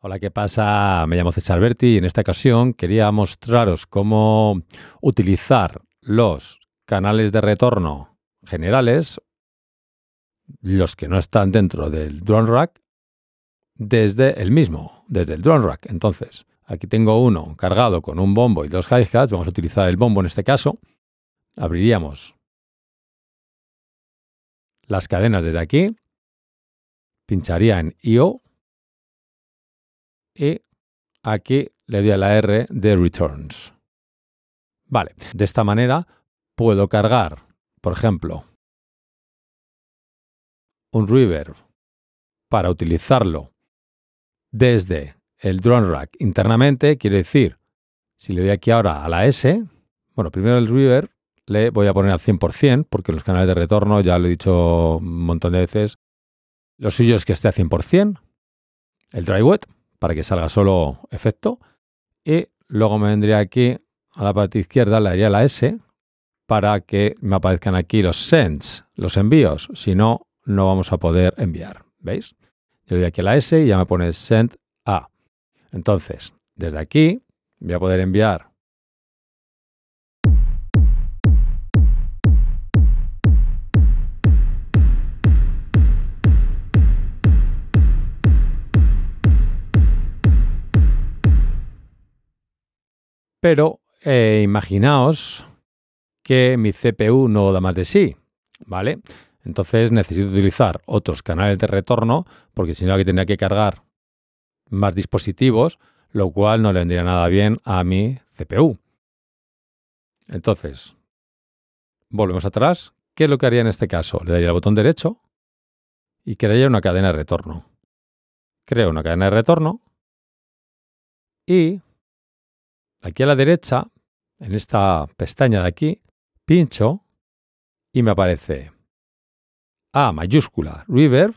Hola, ¿qué pasa? Me llamo César Berti y en esta ocasión quería mostraros cómo utilizar los canales de retorno generales, los que no están dentro del drone rack, desde el mismo, desde el drone rack. Entonces, aquí tengo uno cargado con un bombo y dos hi-hats. Vamos a utilizar el bombo en este caso. Abriríamos las cadenas desde aquí. Pincharía en IO y e, aquí le doy a la R de returns. Vale, de esta manera puedo cargar, por ejemplo, un reverb para utilizarlo desde el drone rack internamente, quiere decir, si le doy aquí ahora a la S, bueno, primero el reverb le voy a poner al 100% porque los canales de retorno, ya lo he dicho un montón de veces, lo suyo es que esté al 100%, el dry wet, para que salga solo efecto. Y luego me vendría aquí a la parte izquierda, le haría la S para que me aparezcan aquí los sends, los envíos. Si no, no vamos a poder enviar. ¿Veis? Yo le doy aquí a la S y ya me pone send a. Entonces, desde aquí voy a poder enviar Pero eh, imaginaos que mi CPU no da más de sí, ¿vale? Entonces necesito utilizar otros canales de retorno porque si no aquí tendría que cargar más dispositivos, lo cual no le vendría nada bien a mi CPU. Entonces, volvemos atrás. ¿Qué es lo que haría en este caso? Le daría el botón derecho y crearía una cadena de retorno. Creo una cadena de retorno y Aquí a la derecha, en esta pestaña de aquí, pincho y me aparece A mayúscula reverb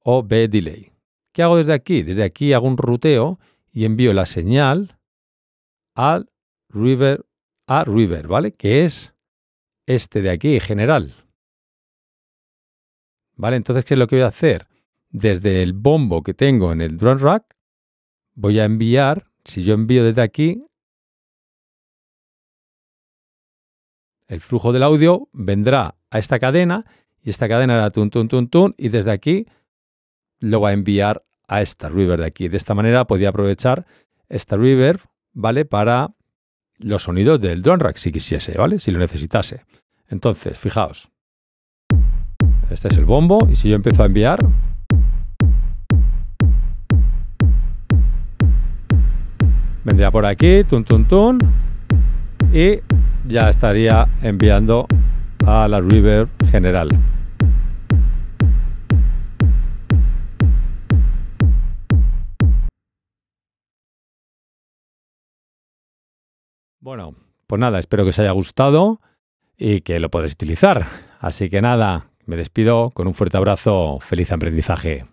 o B delay. ¿Qué hago desde aquí? Desde aquí hago un ruteo y envío la señal al reverb, a reverb, ¿vale? Que es este de aquí, general. ¿Vale? Entonces, ¿qué es lo que voy a hacer? Desde el bombo que tengo en el drum rack, voy a enviar si yo envío desde aquí, el flujo del audio vendrá a esta cadena y esta cadena era tun, tun, tun, tun y desde aquí lo va a enviar a esta river de aquí. De esta manera podía aprovechar esta river, ¿vale? Para los sonidos del drone rack si quisiese, ¿vale? Si lo necesitase. Entonces, fijaos. Este es el bombo y si yo empiezo a enviar, vendría por aquí, tun, tun, tun, y ya estaría enviando a la river general. Bueno, pues nada, espero que os haya gustado y que lo podéis utilizar. Así que nada, me despido con un fuerte abrazo, feliz aprendizaje.